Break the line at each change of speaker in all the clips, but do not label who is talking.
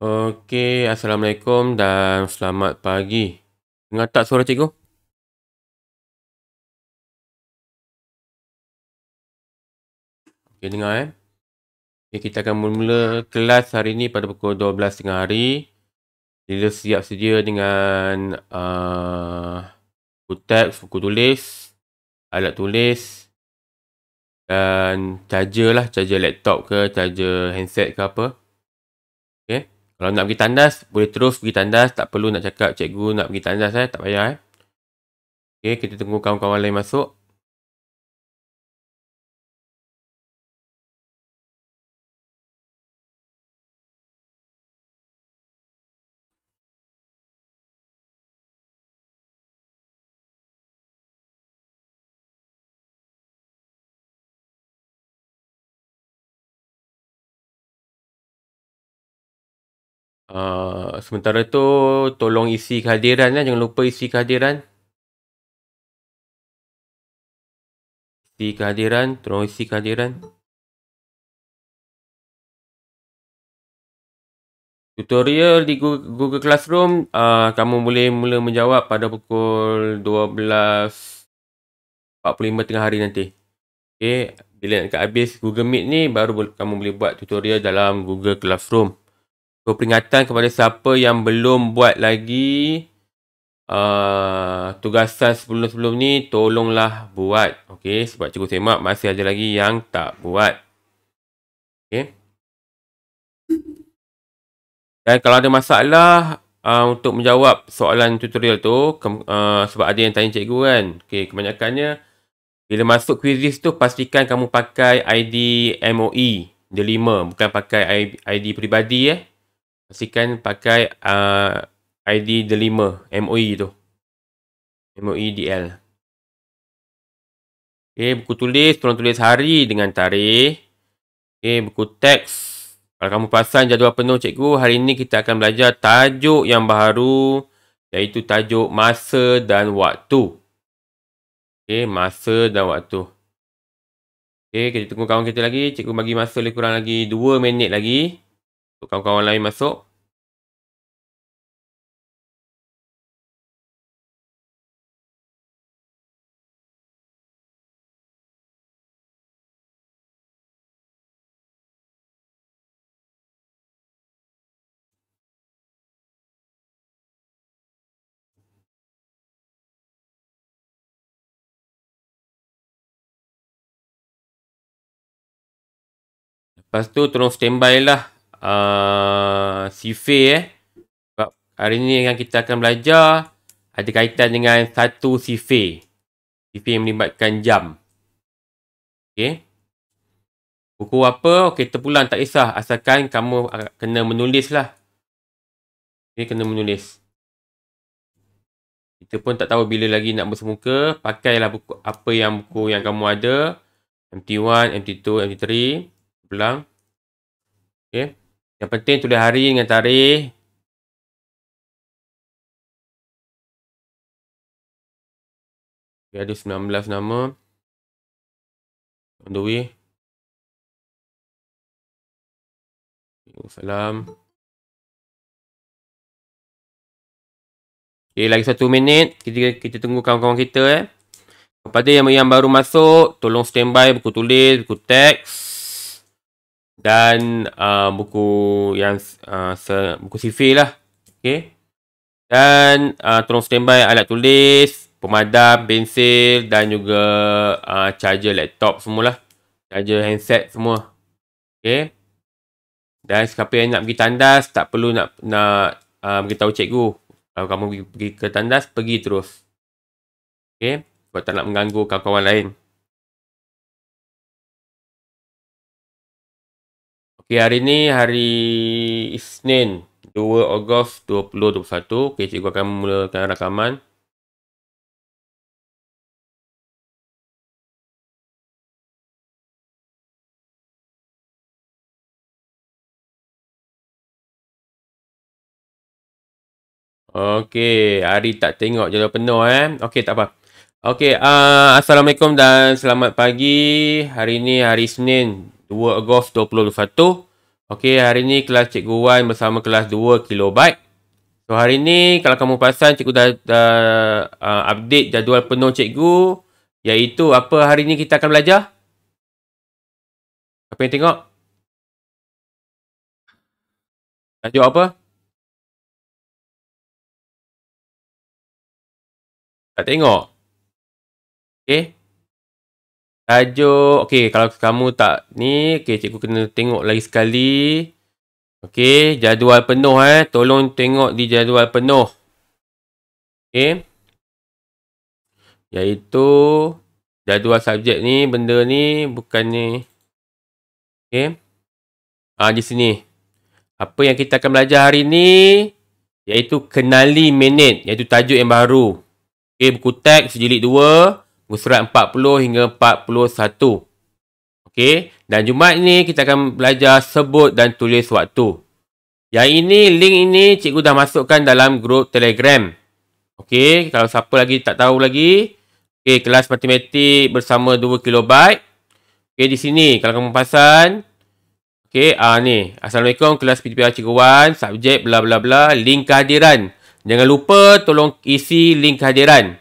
Okey, Assalamualaikum dan selamat pagi. Dengar tak suara cikgu? Okey, dengar eh. Okey, kita akan mula kelas hari ini pada pukul
12.30 hari. Bila siap sedia dengan uh, buku teks, buku tulis, alat tulis dan charger lah, charger laptop ke, charger handset ke apa. Okay. Kalau nak pergi tandas, boleh terus pergi tandas. Tak perlu nak cakap cikgu nak pergi tandas eh. Tak payah eh.
Okay, kita tunggu kawan-kawan lain masuk. Ah, sementara tu tolong isi kehadiran lah. Jangan lupa isi kehadiran. Isi kehadiran. Tolong isi kehadiran. Tutorial di Google Classroom, uh, kamu boleh mula menjawab pada
pukul 12.45 tengah hari nanti. Okay, bila nak habis Google Meet ni, baru kamu boleh buat tutorial dalam Google Classroom. So, peringatan kepada siapa yang belum buat lagi uh, tugasan sebelum-sebelum ni, tolonglah buat. Okay, sebab cikgu semak masih ada lagi yang tak buat. Okay. Dan kalau ada masalah uh, untuk menjawab soalan tutorial tu, ke, uh, sebab ada yang tanya cikgu kan. Okay, kebanyakannya, bila masuk kuisis tu, pastikan kamu pakai ID MOE, the 5, bukan pakai ID peribadi eh. Ya pastikan pakai uh, ah, ID delima MOE tu MOE DL Okay, buku tulis, tolong tulis hari dengan tarikh. Okay, buku teks. Kalau kamu pasang jadual penuh, cikgu, hari ini kita akan belajar tajuk yang baru, iaitu tajuk masa dan waktu. Okay, masa dan waktu.
Okay, kita tunggu kawan kita lagi. Cikgu bagi masa lebih kurang lagi 2 minit lagi untuk kawan-kawan lain masuk. Lepas tu terus standby lah uh,
ah, sifir eh. Sebab hari ni yang kita akan belajar ada kaitan dengan satu sifir. Sifir yang melibatkan jam. Okey. Buku apa? Okey, terpulang tak kisah. Asalkan kamu kena menulis lah. Okey, kena menulis. Kita pun tak tahu bila lagi nak bersemuka. Pakailah buku apa yang buku yang kamu ada. MT1,
MT2, MT3. Terpulang. Okey. Yang penting tulis hari dengan tarikh. Dia ada 19 nama. On Salam. Okay, lagi satu minit. Kita,
kita tunggu kawan-kawan kita eh. Kepada yang, yang baru masuk, tolong standby buku tulis, buku teks dan uh, buku yang uh, buku sifil lah. Okay. Dan uh, tolong standby alat tulis, pemadam, pensil dan juga uh, charger laptop semua lah, Charger handset semua. Okay. Dan siapa yang nak pergi tandas, tak perlu nak nak uh, beritahu cikgu. Kalau kamu pergi, pergi ke tandas, pergi terus.
Okay. Kalau tak nak mengganggu kawan-kawan lain. Okey, hari ni hari Isnin 2 Ogos 2021. Okey, cikgu akan mulakan rakaman. Okey, hari tak tengok jadual penuh
eh. Okey, tak apa. Okey, uh, Assalamualaikum dan selamat pagi. Hari ini hari Senin 2 Ogos 2021. Okey, hari ni kelas Cikgu Wan bersama kelas 2 kilobyte. So, hari ni kalau kamu perasan, Cikgu dah, dah
uh, update jadual penuh Cikgu. Iaitu, apa hari ni kita akan belajar? Apa yang tengok? Tajuk apa? Tak tengok? Okey. Tajuk. Okey, kalau
kamu tak ni, okey cikgu kena tengok lagi sekali. Okey, jadual penuh eh. Tolong tengok di jadual penuh. Okey. yaitu jadual subjek ni, benda ni bukan ni. Okey. Ah di sini. Apa yang kita akan belajar hari ni iaitu kenali minit, iaitu tajuk yang baru. Okey, buku teks jilid 2 surat 40 hingga 41. Okey, dan Jumaat ini kita akan belajar sebut dan tulis waktu. Yang ini, link ini cikgu dah masukkan dalam grup Telegram. Okey, kalau siapa lagi tak tahu lagi. Okey, kelas matematik bersama 2 kilobyte. Okey, di sini kalau kamu pasan. Okey, ah, ni. Assalamualaikum, kelas PTPR cikgu Wan. Subjek, bla bla bla. Link kehadiran. Jangan lupa tolong isi link kehadiran.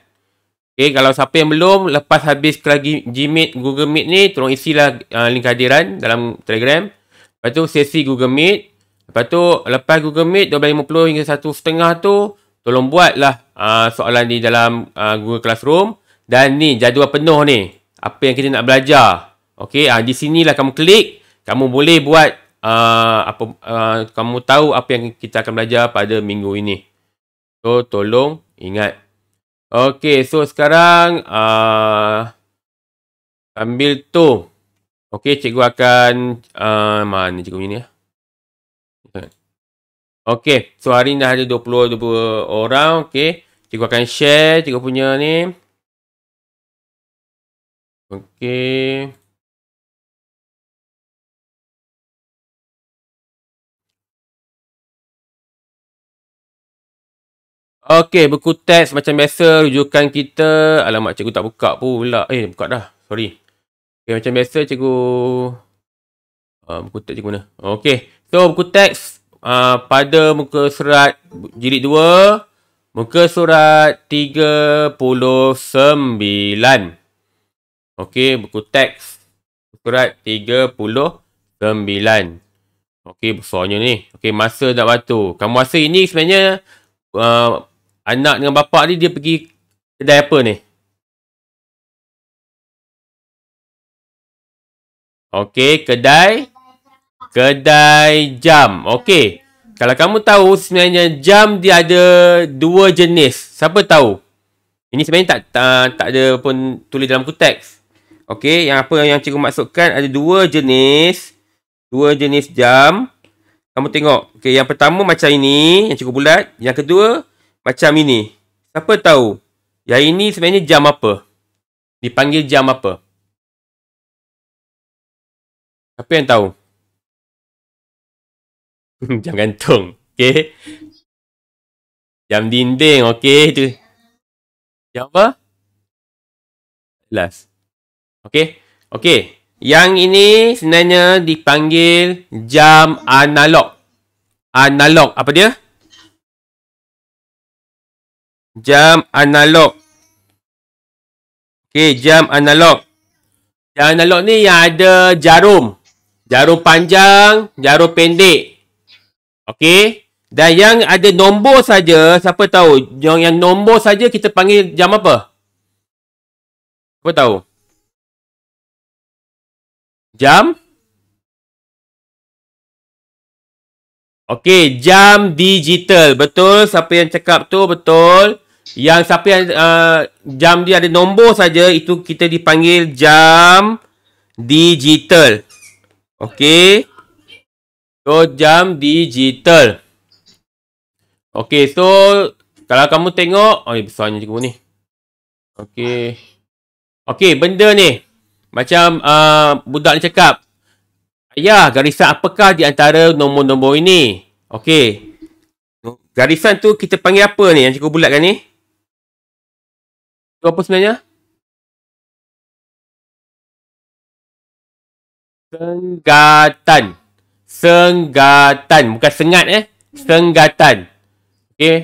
Okay, kalau siapa yang belum, lepas habis kelas Gmeet, Google Meet ni, tolong isilah uh, link hadiran dalam Telegram. Lepas tu, sesi Google Meet. Lepas tu, lepas Google Meet, 12.50 hingga satu setengah tu, tolong buatlah uh, soalan ni dalam uh, Google Classroom. Dan ni, jadual penuh ni. Apa yang kita nak belajar. Okay, uh, ah, di sinilah kamu klik. Kamu boleh buat, uh, apa, uh, kamu tahu apa yang kita akan belajar pada minggu ini. So, tolong ingat. Okey, so sekarang uh, ambil tu. Okey, cikgu akan uh, mana cikgu punya ni? Ah? Okey, so hari ni dah ada 20, 20 orang. Okey, cikgu akan share cikgu
punya ni. Okey. Okey, buku teks macam biasa
rujukan kita. Alamak, cikgu tak buka pula. Eh, buka dah. Sorry. Okey, macam biasa cikgu uh, buku teks cikgu mana? Okey. So, buku teks uh, pada muka surat jilid 2, muka surat 39. Okey, buku teks surat 39. Okey, besarnya ni. Okey, masa dan
waktu. Kamu masa ini sebenarnya uh, anak dengan bapa ni dia pergi kedai apa ni? Okey, kedai kedai jam. Okey.
Kalau kamu tahu sebenarnya jam dia ada dua jenis. Siapa tahu? Ini sebenarnya tak tak, tak ada pun tulis dalam kuteks. Okey, yang apa yang cikgu maksudkan ada dua jenis dua jenis jam. Kamu tengok. Okey, yang pertama macam ini, yang cukup bulat. Yang kedua, macam ini. Siapa tahu
yang ini sebenarnya jam apa? Dipanggil jam apa? Siapa yang tahu? jam gantung. Okay. Jam dinding. Okay. Itu. Jam apa? Last. Okay. Okay. Yang
ini sebenarnya dipanggil jam analog. Analog.
Apa dia? jam analog. Okey, jam analog. Jam analog ni yang
ada jarum. Jarum panjang, jarum pendek. Okey. Dan yang ada nombor saja, siapa tahu? Yang yang nombor saja kita panggil jam
apa? Siapa tahu? Jam? Okey,
jam digital. Betul, siapa yang cakap tu betul. Yang siapa yang uh, jam dia ada nombor saja itu kita dipanggil jam digital. Okey. So jam digital. Okey, so kalau kamu tengok, oi oh, besarnya cikgu ni. Okey. Okey, benda ni macam uh, budak ni cakap, "Ayah, garisan apakah di antara nombor-nombor ini?" Okey.
Garisan tu kita panggil apa ni yang cikgu bulatkan ni? Berapa sebenarnya? Senggatan. Senggatan. Bukan sengat eh.
Senggatan. Okey.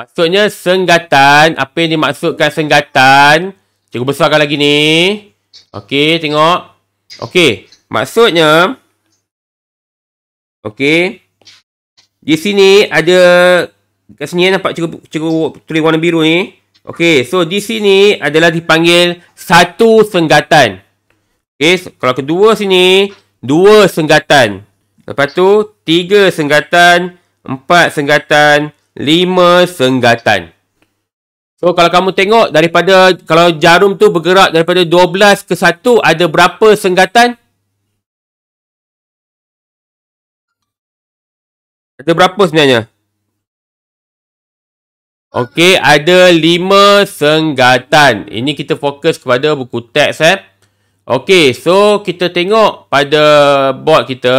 Maksudnya senggatan. Apa yang dimaksudkan senggatan. Cikgu besarkan lagi ni. Okey. Tengok. Okey. Maksudnya. Okey. Di sini ada. Dekat sini eh, nampak cikgu, cikgu tulis warna biru ni. Okey, so di sini adalah dipanggil satu senggatan. Okey, so, kalau kedua sini, dua senggatan. Lepas tu, tiga senggatan, empat senggatan, lima senggatan. So, kalau kamu tengok daripada, kalau jarum tu bergerak daripada dua belas ke satu, ada berapa
senggatan? Ada berapa sebenarnya? Okey, ada lima
senggatan. Ini kita fokus kepada buku teks eh. Okey, so kita tengok pada board kita.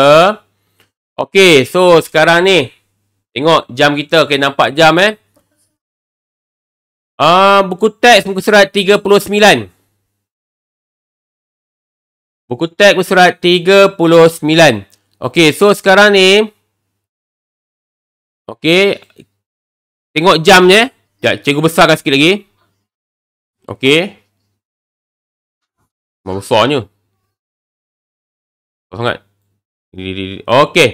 Okey, so sekarang ni. Tengok jam kita. Okey, nampak jam eh. Ah uh, Buku teks buku surat 39. Buku teks buku surat 39. Okey, so sekarang ni.
Okey, Tengok jamnya. Eh. Sekejap, cikgu besarkan sikit lagi. Okey. Mau besarnya. Besar sangat. Okey.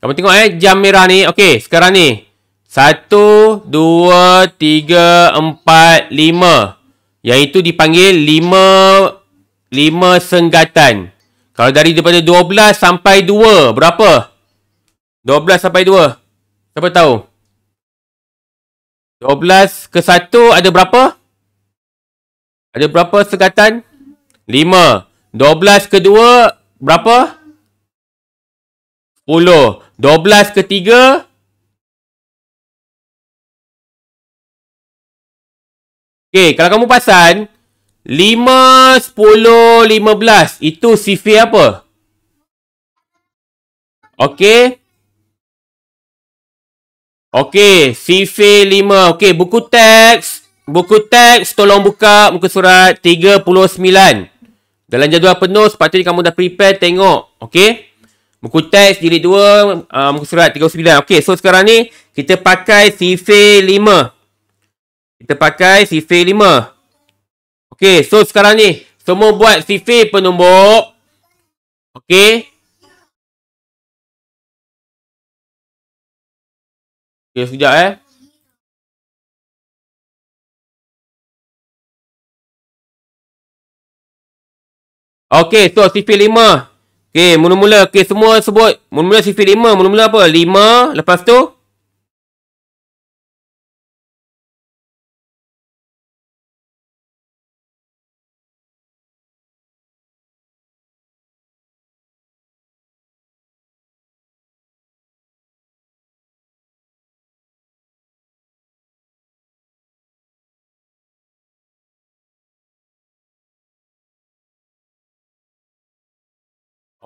Kamu tengok eh, jam
merah ni. Okey, sekarang ni. Satu, dua, tiga, empat, lima. Yang itu dipanggil lima, lima senggatan. Kalau dari daripada dua belas sampai dua, berapa? Dua belas sampai dua. Siapa tahu? Dua belas 12 ke 1 ada berapa? Ada berapa sekatan? 5. 12
ke 2 berapa? 10. 12 ke 3? 3. Okay, kalau kamu pasan, 5, 10, 15. Itu sifir apa? Okay. Okey, CV 5. Okey, buku teks.
Buku teks, tolong buka muka surat 39. Dalam jadual penuh, sepatutnya kamu dah prepare, tengok. Okey? Buku teks, jilid 2, uh, muka surat 39. Okey, so sekarang ni, kita pakai CV 5. Kita pakai
CV 5. Okey, so sekarang ni, semua buat CV penumbuk. Okey? Okay, sekejap eh. Okay, so CV5. Okay, mula-mula. Okay, semua sebut. Mula-mula CV5. Mula-mula apa? 5, lepas tu? 5,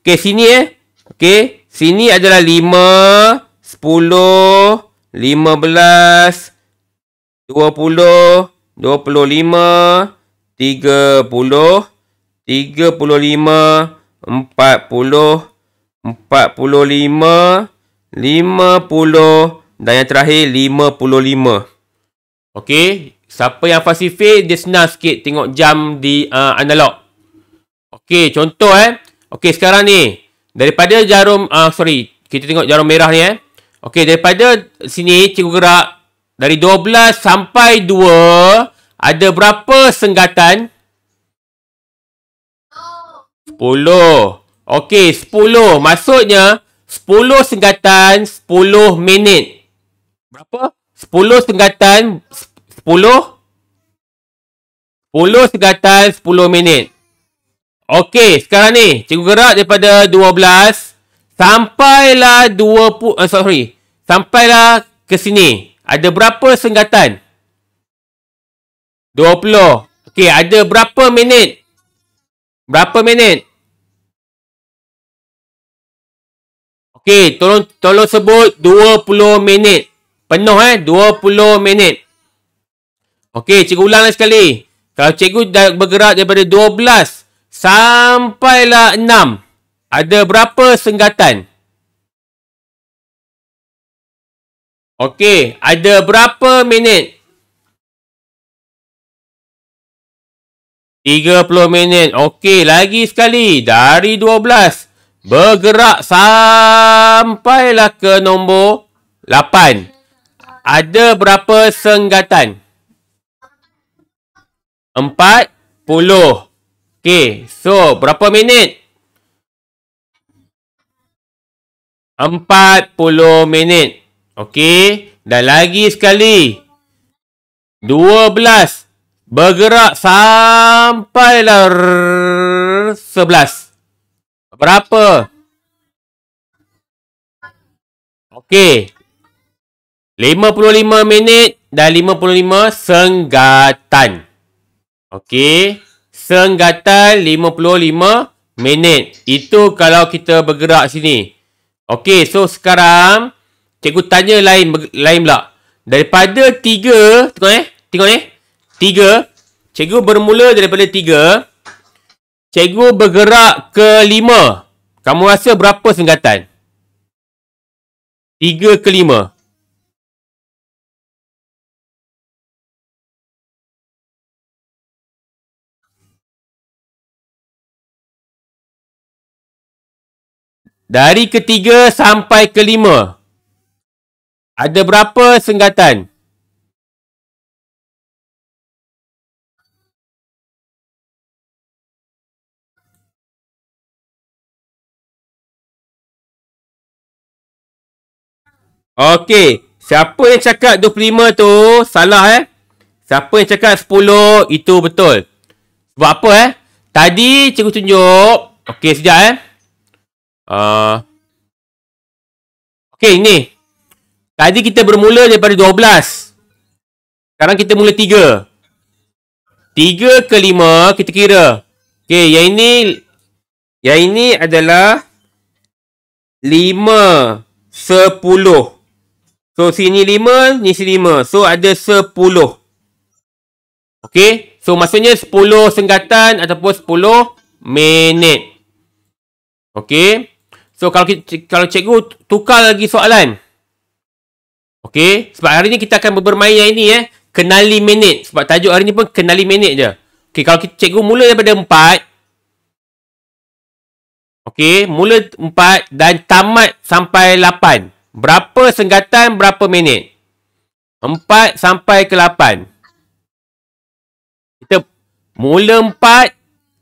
Okey, sini eh. Okey, sini adalah 5, 10, 15, 20, 25, 30, 35, 40, 45, 40, 45, 50 dan yang terakhir 55. Okey, siapa yang fasifik dia senang sikit tengok jam di uh, analog. Okey, contoh eh. Okey, sekarang ni daripada jarum uh, sorry, kita tengok jarum merah ni eh. Okey, daripada sini cikgu gerak dari 12 sampai 2 ada berapa senggatan? 10. Okey, 10. Maksudnya 10 senggatan 10 minit. Berapa? 10 senggatan 10 10 segatan 10 minit. Okey, sekarang ni cikgu gerak daripada 12 sampailah 20 uh, eh, sorry, sampailah ke sini. Ada berapa senggatan?
20. Okey, ada berapa minit? Berapa minit? Okey, tolong tolong sebut 20 minit. Penuh eh, 20 minit. Okey,
cikgu ulanglah sekali. Kalau cikgu dah bergerak daripada 12 Sampailah
enam. Ada berapa senggatan? Okey, ada berapa minit? 30 minit. Okey, lagi sekali.
Dari 12. Bergerak sampailah ke nombor 8. Ada berapa senggatan? 40. Okay, so berapa minit? 40 minit. Okay, dan lagi sekali. 12. Bergerak sampai lah 11. Berapa? Okay. 55 minit dan 55 senggatan. Okay. Senggatan 55 minit. Itu kalau kita bergerak sini. Okey, so sekarang cikgu tanya lain lain pula. Daripada 3, tengok eh. Tengok eh. 3. Cikgu bermula daripada 3. Cikgu bergerak
ke 5. Kamu rasa berapa senggatan? 3 ke 5. Dari ketiga sampai kelima. Ada berapa senggatan? Okey, siapa yang cakap 25 tu salah eh? Siapa yang
cakap 10 itu betul. Sebab apa eh? Tadi cikgu tunjuk. Okey, sekejap eh. Ah. Okay, ini. Tadi kita bermula daripada 12. Sekarang kita mula 3. 3 ke 5, kita kira. Okay, yang ini... Yang ini adalah... 5, 10. So, sini 5, ni sini 5. So, ada 10. Okay? So, maksudnya 10 senggatan ataupun 10 minit. Okay? So kalau kalau cikgu tukar lagi soalan. Okey, sebab hari ni kita akan bermain yang ini eh, kenali minit. Sebab tajuk hari ni pun kenali minit je. Okey, kalau kita, cikgu mula daripada 4. Okey, mula 4 dan tamat sampai 8. Berapa senggatan, berapa minit? 4 sampai ke 8.
Kita mula 4,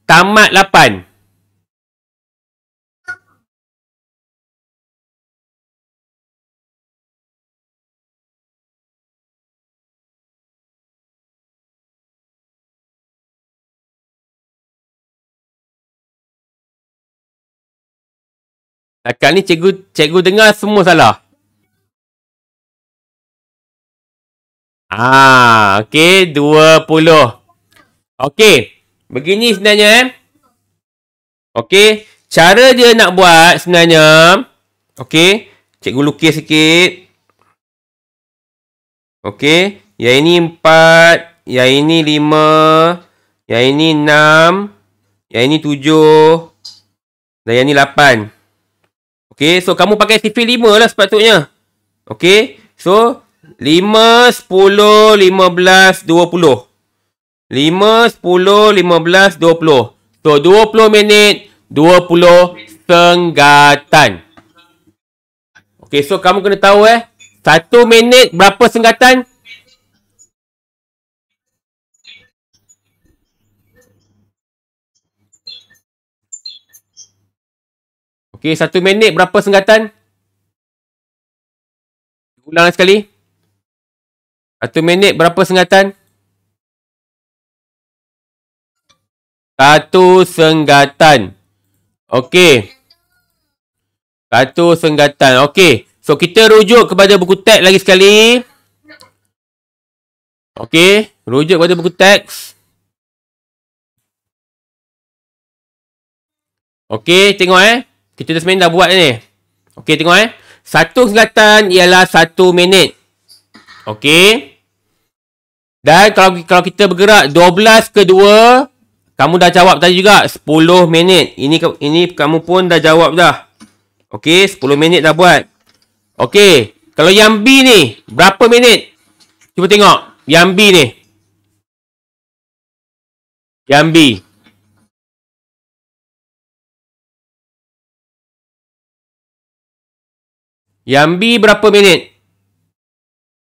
tamat 8. Takkan ni cikgu cikgu dengar semua salah. Ah, okey 20. Okey. Begini sebenarnya eh.
Okey, cara dia nak buat sebenarnya. Okey, cikgu lukis sikit. Okey, yang ini 4, yang ini 5, yang ini 6, yang ini 7 dan yang ini 8. Okay, so kamu pakai sifir 5 lah sepatutnya. Okay, so 5, 10, 15, 20. 5, 10, 15, 20. So, 20 minit, 20 senggatan. Okay, so kamu kena tahu
eh. Satu minit berapa senggatan? Okey, satu minit berapa senggatan? Ulang sekali. Satu minit berapa senggatan? Satu senggatan.
Okey. Satu senggatan. Okey. So, kita rujuk
kepada buku teks lagi sekali. Okey. Rujuk kepada buku teks. Okey. Tengok eh. Kita dah sebenarnya dah buat ni. Okey, tengok eh. Satu senggatan
ialah satu minit. Okey. Dan kalau kalau kita bergerak 12 ke 2, kamu dah jawab tadi juga 10 minit. Ini ini kamu pun dah jawab dah. Okey, 10 minit dah buat. Okey,
kalau yang B ni, berapa minit? Cuba tengok, yang B ni. Yang B. Yang B berapa minit?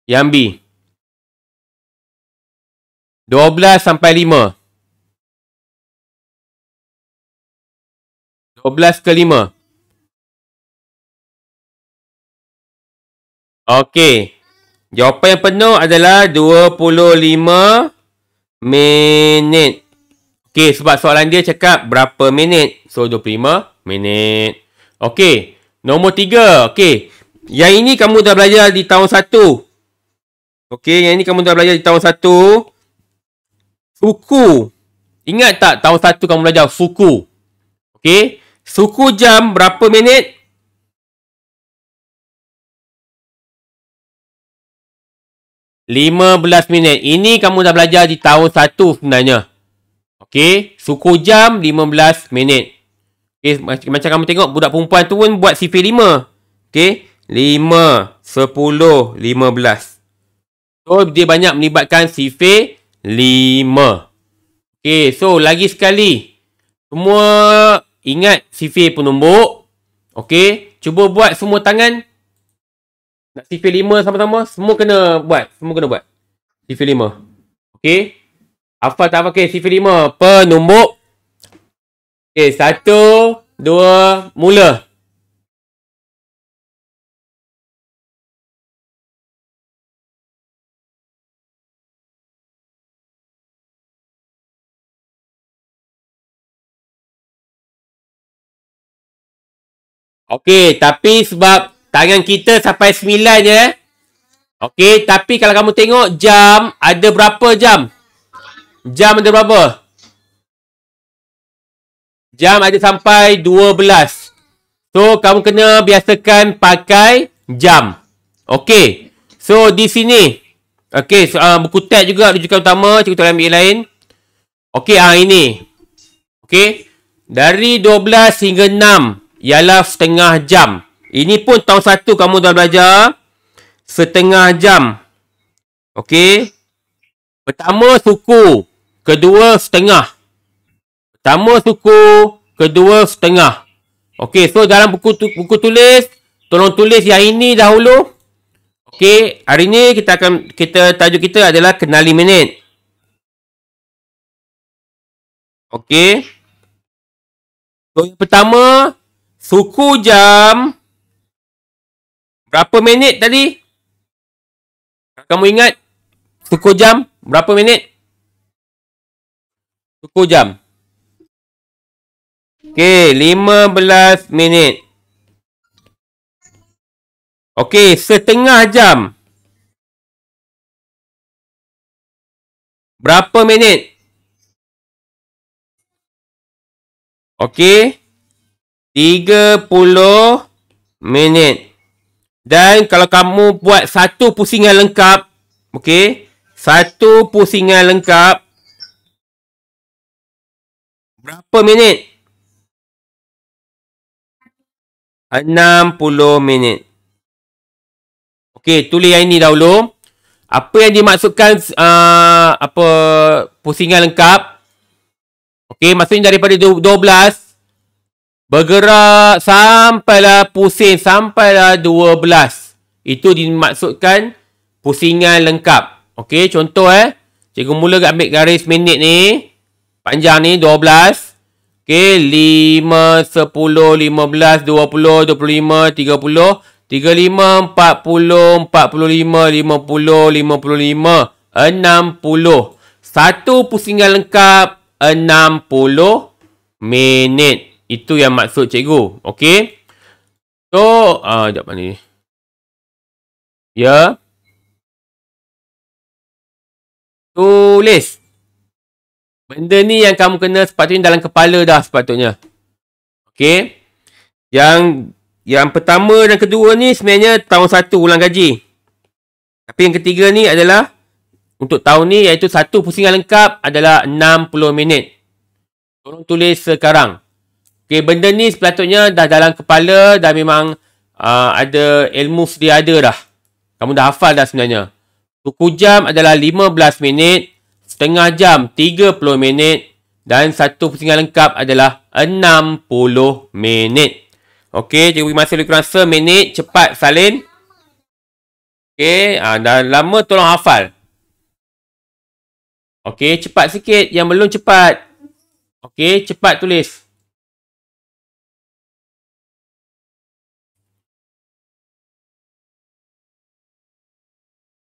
Yang B. 12 sampai 5. 12 ke 5. Okey. Jawapan yang penuh adalah 25
minit. Okey, sebab soalan dia cakap berapa minit. So, 25 minit. Okey. Nombor tiga, Okey. Yang ini kamu dah belajar di tahun 1. Okey, yang ini kamu dah belajar di tahun 1.
Suku. Ingat tak tahun 1 kamu belajar suku? Okey. Suku jam berapa minit? Lima belas minit. Ini kamu dah belajar di
tahun satu sebenarnya. Okey. Suku jam lima belas minit. Okey. Macam, macam kamu tengok budak perempuan tu pun buat CV lima. Okey. Lima, sepuluh, lima belas. So, dia banyak melibatkan sifir lima. Okay, so lagi sekali. Semua ingat sifir penumbuk. Okay, cuba buat semua tangan. Nak sifir lima sama-sama. Semua kena buat. Semua kena buat. Sifir lima. Okay.
Hafal tak hafal. Okay, sifir lima Penumbuk. Okay, satu, dua, mula. Mula. Okey, tapi sebab tangan kita sampai 9
je. Eh. Okey, tapi kalau kamu tengok jam ada berapa jam? Jam ada berapa? Jam ada sampai 12. So, kamu kena biasakan pakai jam. Okey. So, di sini. Okey, so, uh, buku teks juga rujukan utama. Cikgu tolong ambil lain. Okey, uh, ini. Okey. Dari 12 hingga ialah setengah jam. Ini pun tahun satu kamu dah belajar. Setengah jam. Okey. Pertama suku. Kedua setengah. Pertama suku. Kedua setengah. Okey. So dalam buku, tu, buku tulis. Tolong tulis yang ini dahulu.
Okey. Hari ini kita akan. Kita tajuk kita adalah kenali minit. Okey. So yang pertama. Suku jam berapa minit tadi? Kamu ingat suku jam berapa minit? Suku jam. Okey, 15 minit. Okey, setengah jam. Berapa minit? Okey. 30 minit. Dan kalau
kamu buat satu pusingan lengkap, okey, satu pusingan lengkap
berapa minit? 60 minit.
Okey, tulis yang ini dahulu. Apa yang dimaksudkan uh, apa pusingan lengkap? Okey, maksudnya daripada 12 Bergerak sampailah pusing sampailah 12. Itu dimaksudkan pusingan lengkap. Okey, contoh eh. Cikgu mula ambil garis minit ni. Panjang ni 12. Okey, 5, 10, 15, 20, 30, 35, 40, 45, 50, 55, 60. Satu pusingan lengkap 60 minit. Itu yang
maksud cikgu. Okey. So, uh, ni. Ya. Tulis. Benda ni yang kamu kena sepatutnya dalam kepala dah sepatutnya.
Okey. Yang yang pertama dan kedua ni sebenarnya tahun satu ulang gaji. Tapi yang ketiga ni adalah untuk tahun ni iaitu satu pusingan lengkap adalah 60 minit. Tolong tulis sekarang. Okay, benda ni sepatutnya dah dalam kepala dah memang uh, ada ilmu sedia ada dah. Kamu dah hafal dah sebenarnya. Tuku jam adalah 15 minit, setengah jam 30 minit dan satu pusingan lengkap adalah 60 minit. Okey, jadi masa lebih kurang seminit. Cepat salin. Okey, ha, dah lama tolong hafal. Okey,
cepat sikit. Yang belum cepat. Okey, cepat tulis.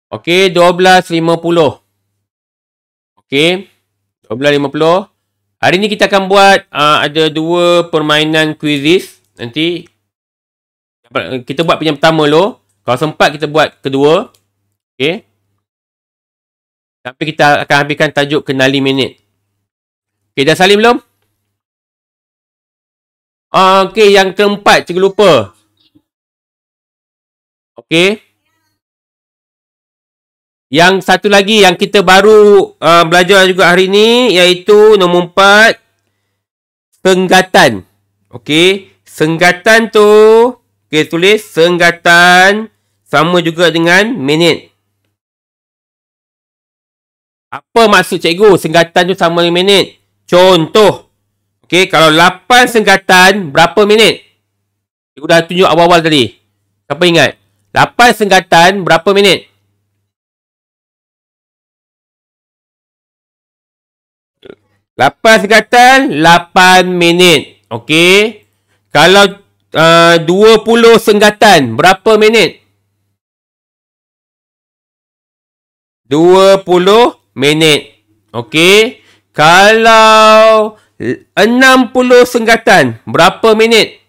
Okey, 12.50.
Okey, 12.50. Hari ni kita akan buat uh, ada dua permainan kuisis Nanti uh, kita buat yang pertama dulu. Kalau sempat
kita buat kedua. Okey. Tapi kita akan habiskan tajuk kenali minit. Okey, dah salim belum? Ah, okey, yang keempat cikgu lupa. Okey. Yang satu lagi yang kita baru uh, belajar
juga hari ini, iaitu nombor empat. Senggatan. Okey. Senggatan tu. Okey tulis. Senggatan sama juga dengan minit. Apa maksud cikgu? Senggatan tu sama dengan minit. Contoh. Okey. Kalau lapan senggatan
berapa minit? Cikgu dah tunjuk awal-awal tadi. Siapa ingat? Lapan senggatan Berapa minit? Lapan singkatan, lapan minit. Okey.
Kalau uh, puluh singkatan, berapa minit? Dua puluh minit. Okey. Kalau enam puluh singkatan, berapa minit?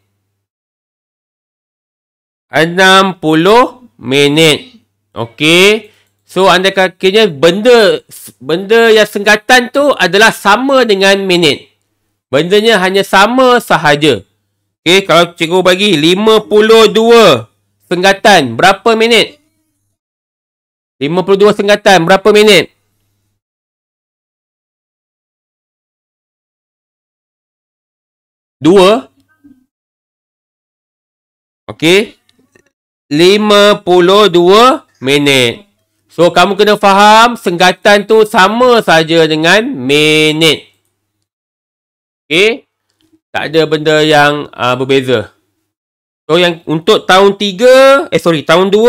Enam puluh minit. Okey. So anda kakinya benda benda yang sengatan tu adalah sama dengan minit. Bendanya hanya sama sahaja. Okay, kalau cikgu bagi 52 sengatan, berapa minit?
52 sengatan, berapa minit? Dua. Okey. 52
minit. So, kamu kena faham senggatan tu sama saja dengan minit, Okay. Tak ada benda yang uh, berbeza. So, yang untuk tahun 3, eh sorry, tahun 2,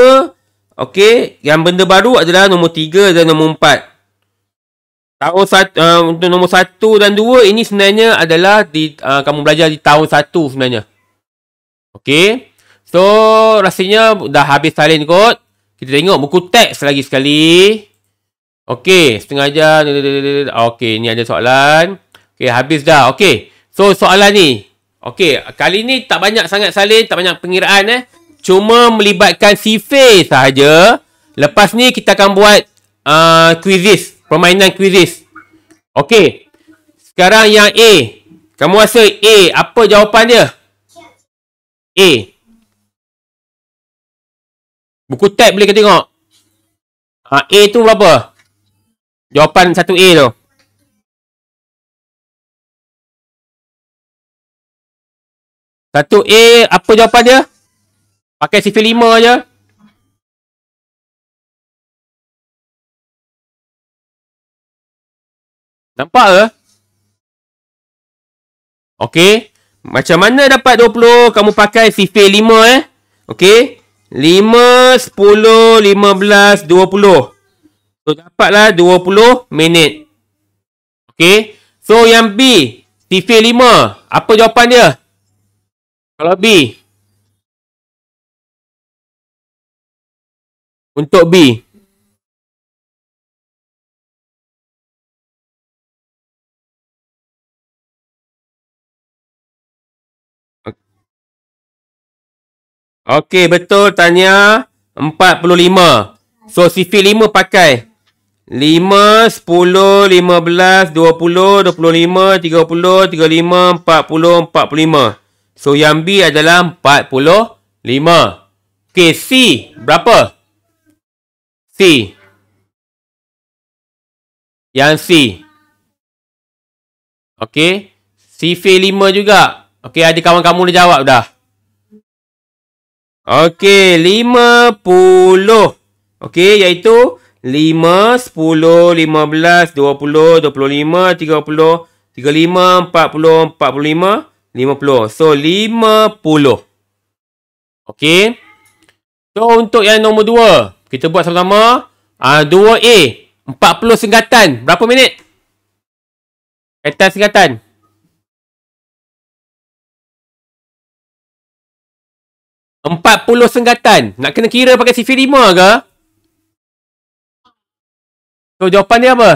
okay, yang benda baru adalah nombor 3 dan nombor 4. Tahun satu, uh, ah, untuk nombor 1 dan 2, ini sebenarnya adalah di uh, kamu belajar di tahun 1 sebenarnya. Okay. So, rasanya dah habis salin kot. Kita tengok buku teks lagi sekali. Okey, setengah jam. Okey, ni ada soalan. Okey, habis dah. Okey, so soalan ni. Okey, kali ni tak banyak sangat salin, tak banyak pengiraan eh. Cuma melibatkan sifir sahaja. Lepas ni kita akan buat uh, quizis. Permainan kuisis.
Okey. Sekarang yang A. Kamu rasa A, apa jawapan dia? A. Buku tab boleh kau tengok. Ha, A tu berapa? Jawapan satu a tu. Satu A, apa jawapan dia? Pakai sifil lima aja. Nampak ke? Okey. Macam mana
dapat 20? Kamu pakai sifil lima eh. Okey. 5, 10, 15, 20. So, dapatlah 20 minit.
Okay. So, yang B. TV 5. Apa jawapan dia? Kalau B. Untuk B. Okey, betul tanya 45.
So CV 5 pakai. 5 10 15 20 25 30 35 40 45. So yang B adalah 45. Okey, C berapa?
C. Yang C. Okey. CV 5 juga. Okey, ada kawan
kamu dah jawab dah. Okey, lima puluh. Okey, iaitu lima, sepuluh, lima belas, dua puluh, dua puluh lima, tiga puluh, tiga lima, empat puluh, empat puluh lima, lima puluh. So, lima puluh. Okey. So, untuk yang nombor dua. Kita buat sama-sama. Ah, dua -sama, A. Empat puluh senggatan. Berapa minit?
Kaitan senggatan. 40 senggatan. Nak kena kira pakai sifir 5 ke? So, jawapan dia apa?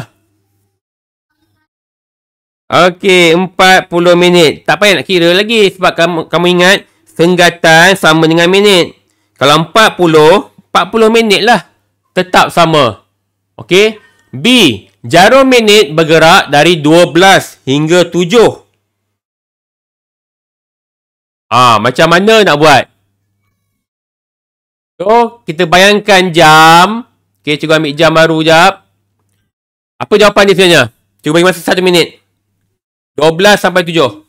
Okey, 40 minit. Tak payah nak kira lagi sebab
kamu, kamu ingat senggatan sama dengan minit. Kalau 40, 40 minit lah. Tetap sama. Okey. B. Jarum minit
bergerak dari 12 hingga 7. Ah, macam mana nak buat? So, kita bayangkan
jam. Okay, cuba ambil jam baru jap. Apa jawapan dia sebenarnya?
Cuba bagi masa satu minit. 12 sampai 7.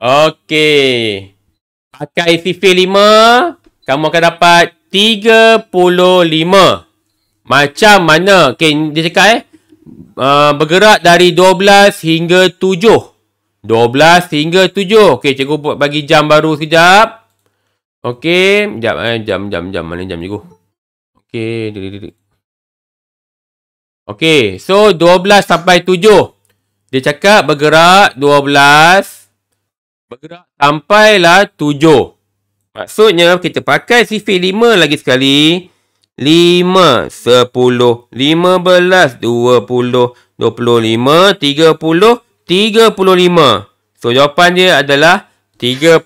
Okey. Pakai CV5,
kamu akan dapat 35. Macam mana? Okey, dia cakap eh. Uh, bergerak dari 12 hingga 7. 12 hingga 7. Okey, cikgu bagi jam baru sekejap. Okey, jap eh jam jam jam mana jam cikgu? Okey, dik dik. Okey, so 12 sampai 7. Dia cakap bergerak 12 bergerak sampailah 7. Maksudnya kita pakai sifir 5 lagi sekali. 5 10 15 20 25 30 35. So, jawapan dia adalah 35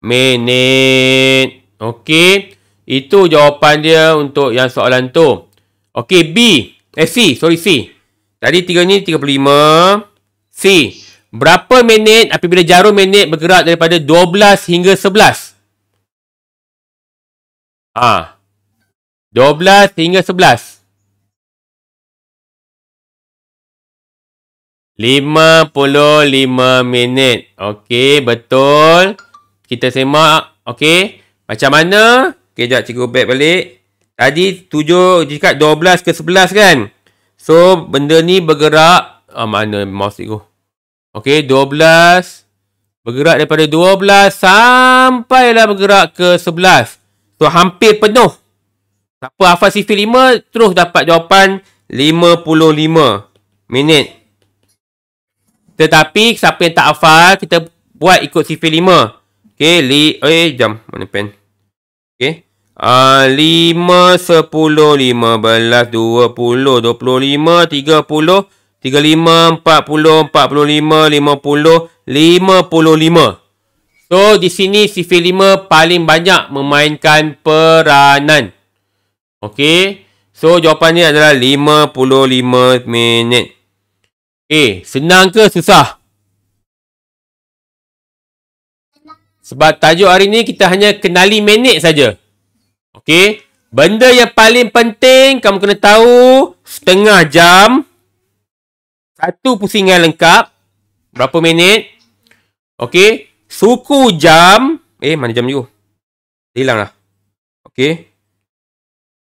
minit. Okey. Itu jawapan dia untuk yang soalan tu. Okey, B. Eh, C. Sorry, C. Tadi tiga ni 35. C. Berapa minit apabila jarum minit bergerak daripada 12
hingga 11? Ah, ha. 12 hingga 11.
55 minit. Okey, betul. Kita semak. Okey. Macam mana? Okey, sekejap cikgu back balik. Tadi 7, cikgu 12 ke 11 kan? So, benda ni bergerak. Ah, mana mouse cikgu? Okey, 12. Bergerak daripada 12 lah bergerak ke 11. So, hampir penuh. Siapa hafal sifir 5, terus dapat jawapan 55 minit. Tetapi siapa yang tak hafal, kita buat ikut sifir 5. Okey, li eh jam mana pen? Okey. Ah uh, 5 10 15 20 25 30 35 40 45 50 55. So di sini sifir 5 paling banyak memainkan peranan. Okey. So jawapannya adalah 55 minit. A. Eh, senang ke susah? Sebab tajuk hari ni kita hanya kenali menit saja. Okey. Benda yang paling penting kamu kena tahu setengah jam. Satu pusingan lengkap. Berapa minit? Okey. Suku jam. Eh, mana jam you? Oh? Hilang lah. Okey.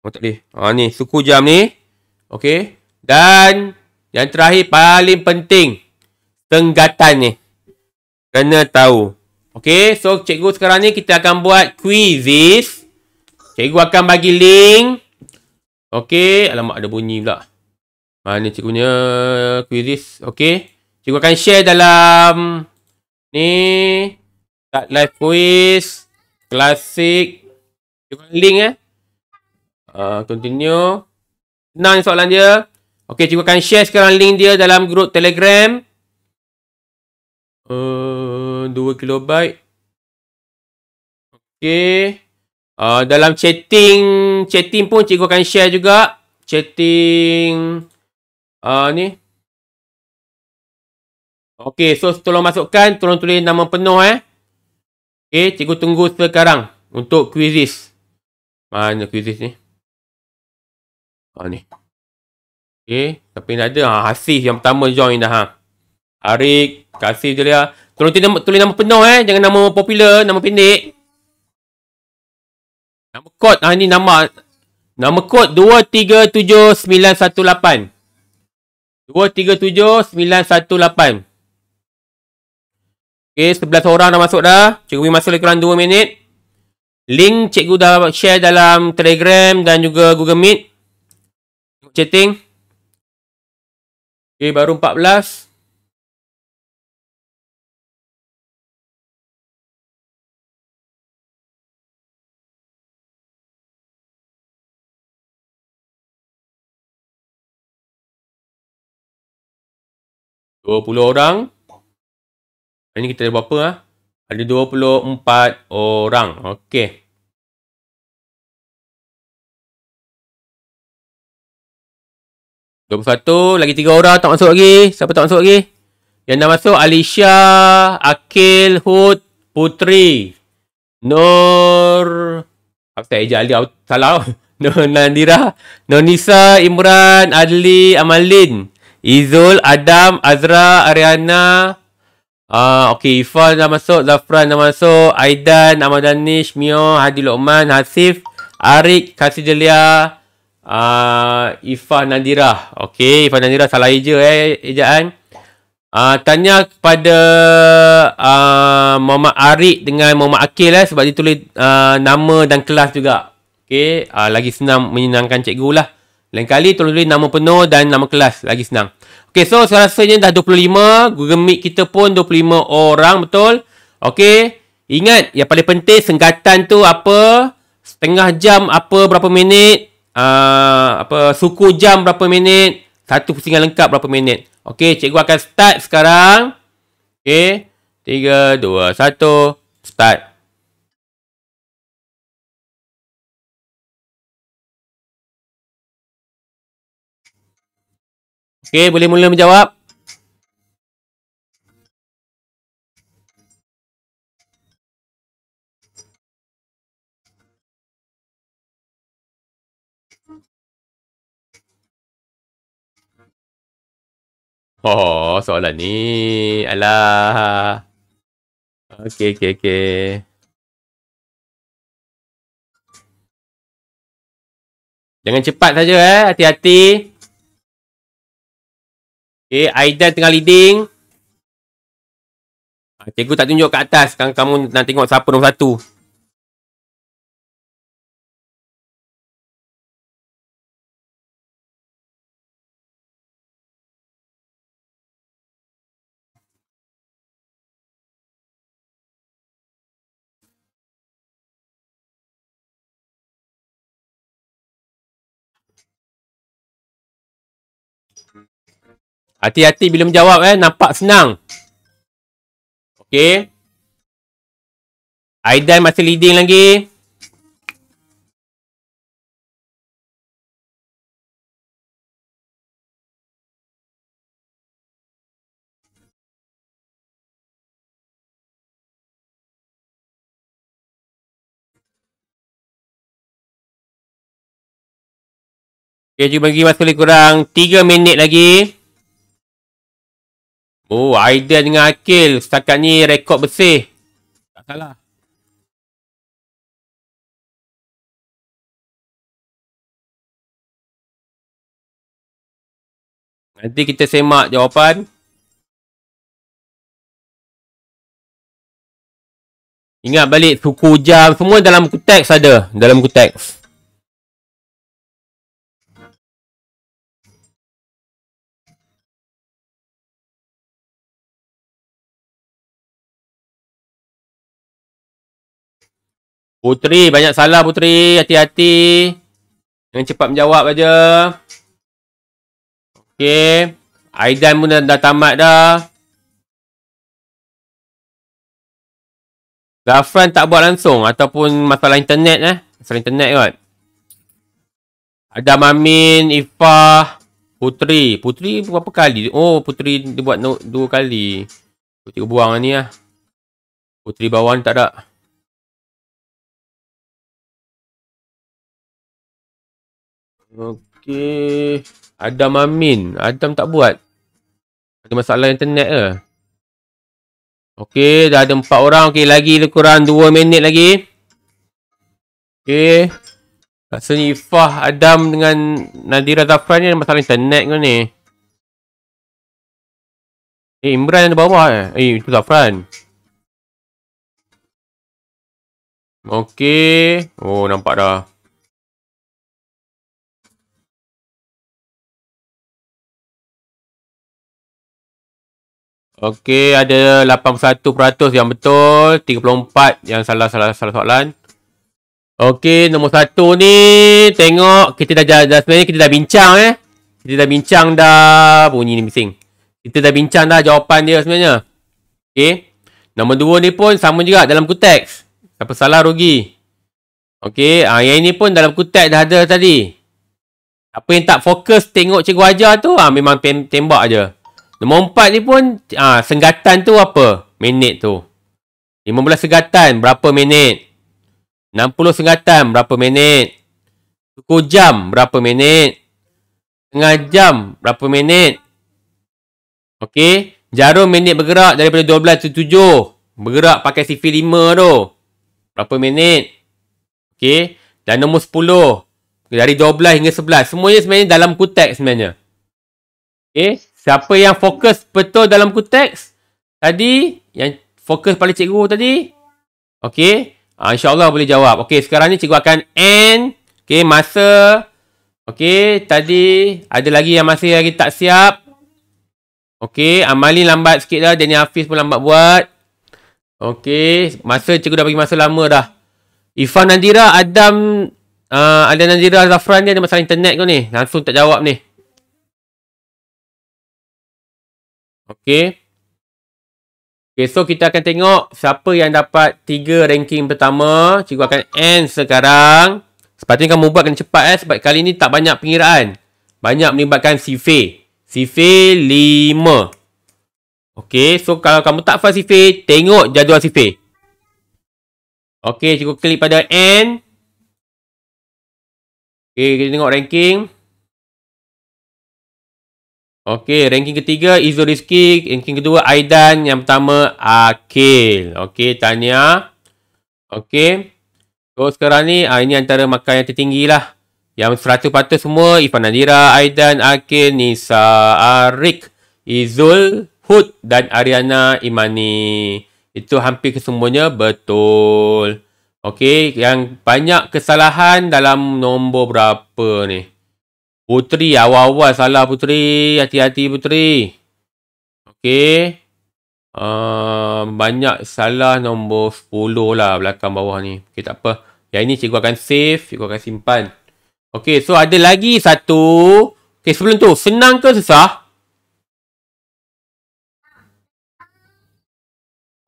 Oh, tak boleh. Ha, ni. Suku jam ni. Okey. Dan yang terakhir paling penting. Tenggatan ni. Kena tahu. Okey, So cikgu sekarang ni kita akan buat quizzes. Cikgu akan bagi link. Okay. Alamak ada bunyi pula. Mana cikgu punya quizzes. Okey, Cikgu akan share dalam ni. Start live quiz. Klasik. Cikgu link eh. Uh, continue. Senang soalan dia. Okey, cikgu akan share sekarang link dia dalam grup Telegram. Uh, eh, 2 kilobyte. Okey. Uh, dalam chatting, chatting pun cikgu akan share juga. Chatting uh, ni. Okey, so tolong masukkan, tolong tulis nama penuh eh. Okey, cikgu tunggu sekarang untuk kuisis. Mana kuisis ni? Ah uh, ni. Okay. Tapi ada ha, Hasif yang pertama join dah ha. Arik. Kasih dia. Tolong tulis nama, tulis nama penuh eh. Jangan nama popular. Nama pendek. Nama kod. Ha, ni nama. Nama kod 237918. 237918. Okay. sebelas orang dah masuk dah. Cikgu Bim masuk lagi kurang 2 minit. Link cikgu dah share dalam Telegram dan juga
Google Meet. Chatting. Okay, baru 14. puluh orang. Ini kita ada berapa? Ha? Ada empat orang. Okey. 21. Lagi 3 orang tak masuk lagi. Siapa
tak masuk lagi? Yang dah masuk Alicia, Akil, Hud, Putri, Nur... Apa tak eja Ali? Salah. Nur Nandira. Nur Nisa, Imran, Adli, Amalin. Izul, Adam, Azra, Ariana. Ah, uh, okay. Ifan dah masuk. Zafran dah masuk. Aidan, Ahmad Danish, Mio, Hadi Lokman, Hasif, Arik, Kasih Jelia. Kasih Jelia. Uh, ah, Ifah Nadira. Okey, Ifah Nadira salah eja eh, ejaan. Uh, tanya kepada uh, Muhammad Arik dengan Muhammad Akil eh, sebab dia tulis uh, nama dan kelas juga. Okey, uh, lagi senang menyenangkan cikgu lah. Lain kali tolong tulis nama penuh dan nama kelas. Lagi senang. Okey, so saya rasanya dah 25. Google Meet kita pun 25 orang, betul? Okey, ingat yang paling penting senggatan tu apa? Setengah jam apa, berapa minit? Ah, apa suku jam berapa minit, satu pusingan lengkap berapa minit. Okey, cikgu
akan start sekarang. Okey. 3 2 1 start. Okey, boleh mula menjawab. Oh, soalan ni. Alah. Okay, okay, okay. Jangan cepat saja eh. Hati-hati. Okay, Aidan tengah leading. Ah, cikgu tak tunjuk kat atas. Sekarang kamu nak tengok siapa nombor satu. Hati-hati bila menjawab eh. Nampak senang. Okay. Aidan masih leading lagi. Okay, cuba bagi masa lebih kurang 3 minit lagi. Oh, Aiden dengan Akil setakat ni rekod bersih. Tak salah. Nanti kita semak jawapan. Ingat balik suku jam semua dalam buku teks ada, dalam buku teks. Putri, banyak salah putri. Hati-hati. Jangan cepat menjawab aja. Okey. Aidan pun dah, dah tamat dah. Gafran tak buat langsung ataupun masalah internet eh. Masalah internet kot.
Ada Mamin, Ifah, Putri. Putri berapa kali? Oh, Putri
dia buat dua kali. Putri buang ni lah. Putri bawang tak ada. Okey. Adam Amin. Adam tak buat.
Ada masalah internet ke? Okey, dah ada empat orang. Okey, lagi kurang dua minit lagi. Okey. Rasanya Ifah, Adam dengan Nadira Zafran ni ada masalah internet ke ni?
Eh, Imran ada bawah eh? Eh, itu Zafran. Okey. Oh, nampak dah. Okey, ada 81% yang betul, 34%
yang salah salah salah soalan. Okey, nombor 1 ni tengok kita dah, dah sebenarnya kita dah bincang eh. Kita dah bincang dah bunyi ni mising, Kita dah bincang dah jawapan dia sebenarnya. Okey. Nombor 2 ni pun sama juga dalam kutek. Siapa salah rugi. Okey, ah yang ini pun dalam kutek dah ada tadi. Apa yang tak fokus tengok cikgu ajar tu ha, memang tembak aje. Nombor empat ni pun ah ha, senggatan tu apa? Minit tu. 15 senggatan berapa minit? 60 senggatan berapa minit? Suku jam berapa minit? Tengah jam berapa minit? Okey. Jarum minit bergerak daripada 12 tu 7. Bergerak pakai CV5 tu. Berapa minit? Okey. Dan nombor 10. Dari 12 hingga 11. Semuanya sebenarnya dalam kutek sebenarnya. Okey. Siapa yang fokus betul dalam buku teks? Tadi yang fokus pada cikgu tadi. Okey. Ah insya-Allah boleh jawab. Okey, sekarang ni cikgu akan end. Okey, masa. Okey, tadi ada lagi yang masih lagi tak siap. Okey, Amali lambat sikit dah. Daniel Hafiz pun lambat buat. Okey, masa cikgu dah bagi masa lama dah. Ifan Nandira, Adam uh, ah, Adam Nandira Zafran ni ada masalah
internet kau ni. Langsung tak jawab ni. Okey. Okey, so kita akan tengok siapa yang dapat tiga
ranking pertama. Cikgu akan end sekarang. Sepatutnya kamu buat kena cepat eh sebab kali ni tak banyak pengiraan. Banyak melibatkan Sife. Sife lima. Okey, so kalau kamu tak faham Sife, tengok jadual Sife.
Okey, cikgu klik pada end. Okey, kita tengok Ranking. Okey, ranking ketiga Izul
Rizki, ranking kedua Aidan, yang pertama Akil. Okey, tanya. Okey. So sekarang ni ah, ini antara makan yang tertinggi lah. Yang 100% semua Ifan Nadira, Aidan, Akil, Nisa, Arik, Izul, Hud dan Ariana Imani. Itu hampir kesemuanya betul. Okey, yang banyak kesalahan dalam nombor berapa ni? Putri, awal-awal salah putri, Hati-hati putri. Okey. Uh, banyak salah nombor 10 lah belakang bawah ni. Okey, tak apa. Ya ini cikgu akan save. Cikgu akan simpan. Okey, so ada lagi satu. Okey, sebelum tu. Senang ke susah?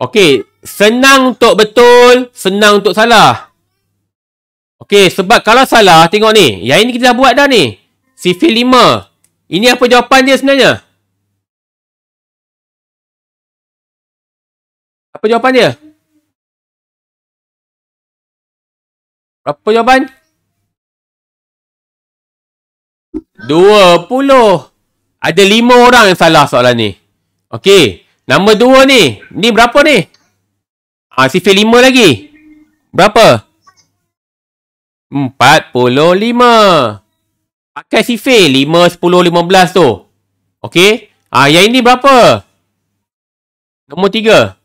Okey, senang untuk betul, senang untuk salah. Okey, sebab kalau salah, tengok ni. Yang ini kita dah buat
dah ni. Sifil lima. Ini apa jawapan dia sebenarnya? Apa jawapan dia? Apa jawapan? puluh. Ada lima orang yang salah soalan ni.
Okey. Nombor dua ni. Ni berapa ni? Ha, sifil lima lagi. Berapa? Empat puluh lima. Pakai sifir 5, 10, 15 tu. Okey. Ah, yang ini berapa? Nombor 3.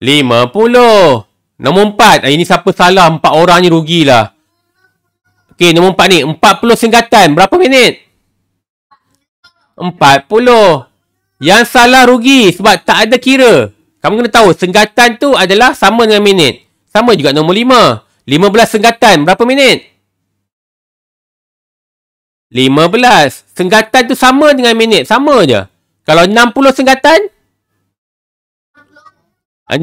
50. Nombor 4. Ah, ini siapa salah? 4 orang ni rugilah. Okey, nombor 4 ni. 40 singgatan. Berapa minit? 40. Yang salah rugi sebab tak ada kira. Kamu kena tahu, senggatan tu adalah sama dengan minit. Sama juga nombor 5. 15 senggatan, berapa minit? 15. Senggatan tu sama dengan minit. Sama je. Kalau 60 senggatan. 60.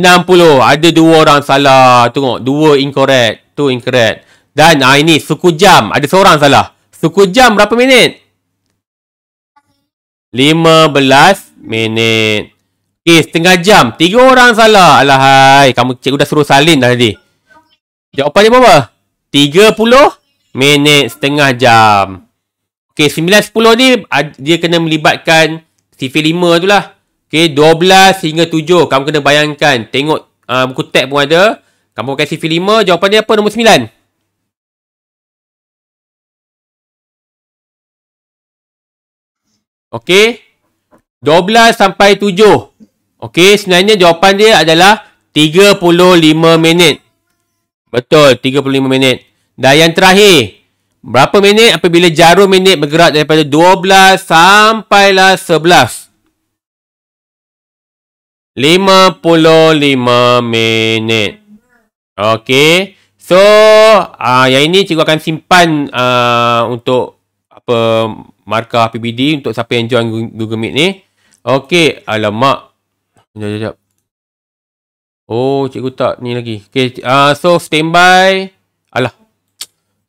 Ada dua orang salah. Tengok. Dua incorrect. Tu incorrect. Dan ah, ini suku jam. Ada seorang salah. Suku jam berapa minit? 15 minit. Okay, setengah jam. Tiga orang salah. Alahai. Kamu cikgu dah suruh salin dah tadi. Jawapan dia berapa? 30 minit setengah jam. Okey, 9 10 ni dia kena melibatkan sifir 5 tu lah. Okey, 12 hingga 7. Kamu kena bayangkan.
Tengok uh, buku tab pun ada. Kamu pakai sifir 5. Jawapan dia apa? Nombor 9. Okey. 12 sampai 7. Okey, sebenarnya jawapan dia adalah
35 minit. Betul, 35 minit. Dan yang terakhir, Berapa minit apabila jarum minit bergerak daripada 12 sampailah 11? 55 minit. Okey. So, uh, yang ini cikgu akan simpan uh, untuk apa markah PBD untuk siapa yang join Google Meet ni. Okey. Alamak. Sekejap, sekejap. Oh, cikgu tak ni lagi. Okey. Uh, so, standby.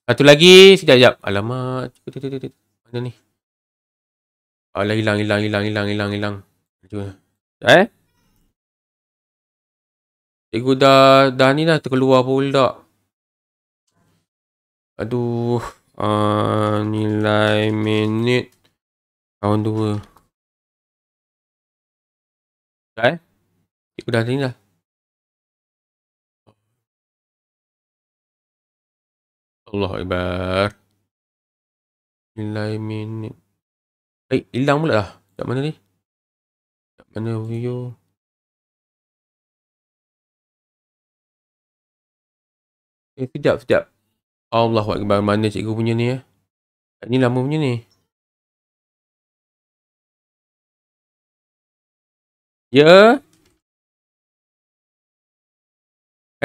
Satu lagi, sekejap, sekejap. Alamak.
Mana ni? Alah, hilang, hilang, hilang, hilang, hilang, hilang. Cuma. Eh? Cikgu dah, dah ni dah terkeluar pun tak. Aduh. Uh, nilai minit tahun 2. Eh? Cikgu dah ni dah. Allah Akbar Nilai minit Eh, hilang pula lah Kat mana ni? Kat mana view Eh, sekejap, sekejap Allah Akbar Mana cikgu punya ni ya? Ni lama punya ni Ya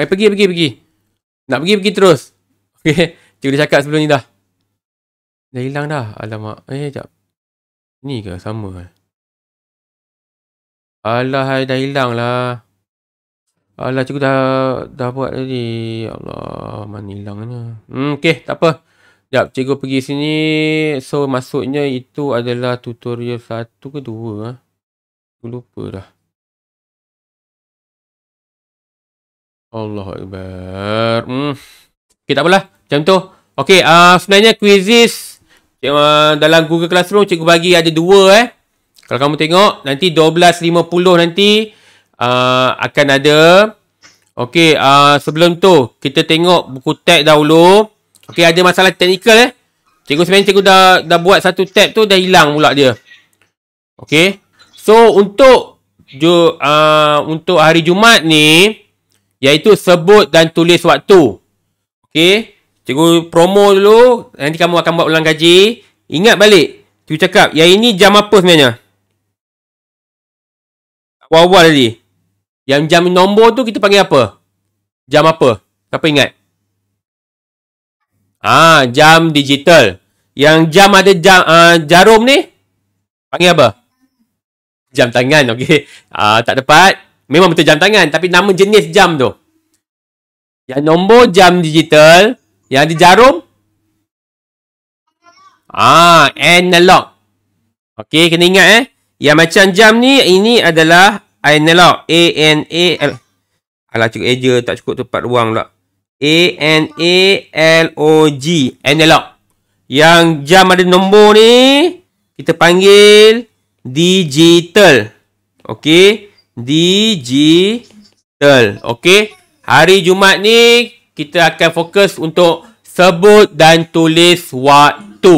Eh, pergi, pergi, pergi Nak pergi, pergi terus Okay. Cikgu dah cakap sebelum ni dah. Dah hilang dah. Alamak. Eh, sekejap. Ni ke sama? Eh. Alah, dah hilang lah.
Alah, cikgu dah dah buat tadi. Ya Allah, mana hilangnya. Hmm, okay, tak apa. Sekejap, cikgu pergi sini. So, maksudnya itu adalah tutorial
satu ke dua. Ah? Aku lupa dah. akbar. Hmm. Okey, tak apalah. Macam tu.
Okey, uh, sebenarnya quizzes uh, dalam Google Classroom cikgu bagi ada dua eh. Kalau kamu tengok, nanti 12.50 nanti uh, akan ada. Okey, uh, sebelum tu kita tengok buku tag dahulu. Okey, ada masalah teknikal eh. Cikgu sebenarnya cikgu dah, dah buat satu tab tu dah hilang pula dia. Okey. So, untuk ju, uh, untuk hari Jumaat ni, iaitu sebut dan tulis waktu. Okey. Cikgu promo dulu. Nanti kamu akan buat ulang gaji. Ingat balik. Cikgu cakap. Yang ini jam apa
sebenarnya? Awal-awal tadi. Yang jam nombor tu kita panggil apa? Jam apa? Siapa ingat?
Ah, jam digital. Yang jam ada jam uh, ah, jarum ni panggil apa? Jam tangan, okey. uh, tak tepat. Memang betul jam tangan tapi nama jenis jam tu. Yang nombor jam digital. Yang di jarum. Ah, analog. Okey, kena ingat eh. Yang macam jam ni, ini adalah analog. A-N-A-L. Alah, cukup eja. Tak cukup tempat ruang pula. A-N-A-L-O-G. Analog. Yang jam ada nombor ni, kita panggil digital. Okey. Digital. Okey. Hari Jumaat ni kita akan fokus untuk sebut dan tulis waktu.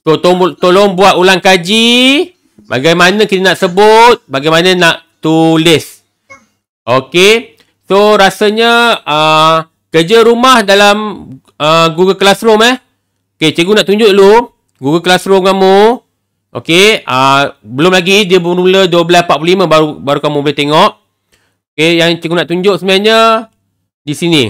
So, tolong, tolong buat ulang kaji bagaimana kita nak sebut, bagaimana nak tulis. Okey. So rasanya uh, kerja rumah dalam uh, Google Classroom eh. Okey, cikgu nak tunjuk dulu Google Classroom kamu. Okey, uh, belum lagi dia bermula 12.45 baru baru kamu boleh tengok. Okey, yang cikgu nak tunjuk sebenarnya di sini.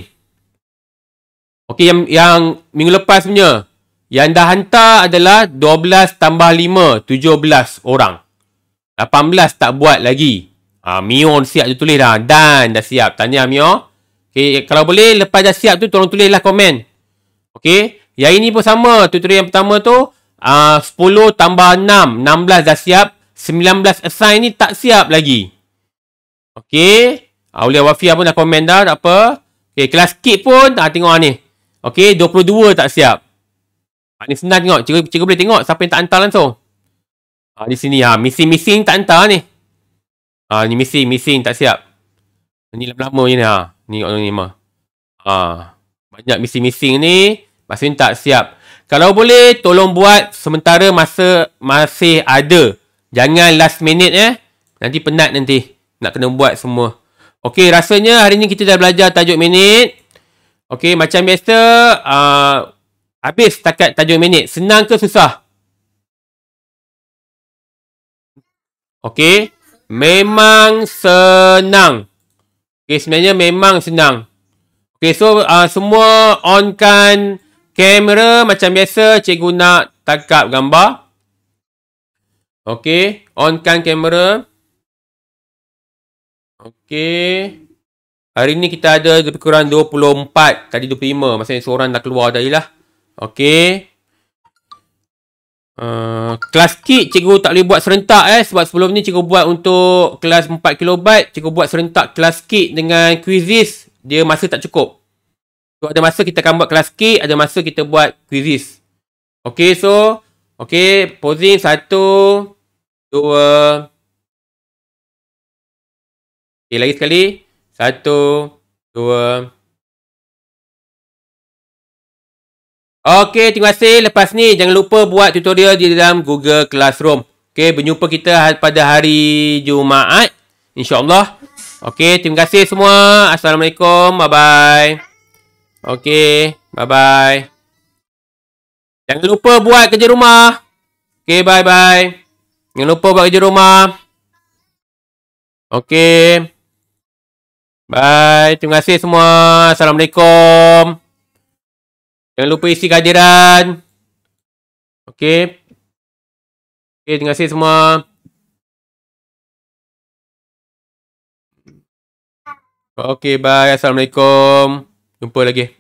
Okey, yang, yang minggu lepas punya. Yang dah hantar adalah 12 tambah 5, 17 orang. 18 tak buat lagi. Ha, Mio siap tu tulis dah. Dan dah siap. Tanya Mio. Okey, kalau boleh lepas dah siap tu, tolong tulislah komen. Okey. Yang ini pun sama. Tutorial yang pertama tu, ah, uh, 10 tambah 6, 16 dah siap. 19 assign ni tak siap lagi. Okey. Ah, Aulia Wafia pun dah komen dah. Tak apa. Okay, kelas kit pun. Ha, tengok ni. Okay, 22 tak siap. Ha, ni senang tengok. Cikgu, cikgu boleh tengok siapa yang tak hantar langsung. Ha, di sini. Ha, missing-missing tak hantar ni. Ha, ni missing-missing tak siap. Ni lama-lama je ni. Ha. Ni orang ni. mah. Ha. Banyak missing-missing ni. Maksudnya tak siap. Kalau boleh, tolong buat sementara masa masih ada. Jangan last minute eh. Nanti penat nanti. Nak kena buat semua. Okey, rasanya hari ni kita dah belajar tajuk minit. Okey, macam biasa, uh, habis takat tajuk minit. Senang ke susah? Okey, memang senang. Okey, sebenarnya memang senang. Okey, so uh, semua onkan kamera. Macam biasa, cikgu nak tangkap gambar. Okey, onkan kamera. Okey. Hari ni kita ada lebih kurang 24. Tadi 25. Maksudnya seorang dah keluar tadi lah. Okey. Uh, kelas kit cikgu tak boleh buat serentak eh. Sebab sebelum ni cikgu buat untuk kelas 4 kilobat. Cikgu buat serentak kelas kit dengan kuisis. Dia masa tak cukup. So ada masa kita akan buat kelas kit. Ada masa kita buat kuisis. Okey so. Okey. Posing. Satu.
Dua. Dua. Okay, lagi sekali. Satu, dua.
Okay, terima kasih. Lepas ni, jangan lupa buat tutorial di dalam Google Classroom. Okay, berjumpa kita ha- pada hari Jumaat. InsyaAllah. Okay, terima kasih semua. Assalamualaikum. Bye-bye. Okay, bye-bye.
Jangan lupa buat kerja rumah. Okay, bye-bye. Jangan lupa buat kerja rumah. Okay.
Bye. Terima kasih semua. Assalamualaikum. Jangan lupa isi
kehadiran. Okay. Okay. Terima kasih semua. Okay. Bye. Assalamualaikum. Jumpa lagi.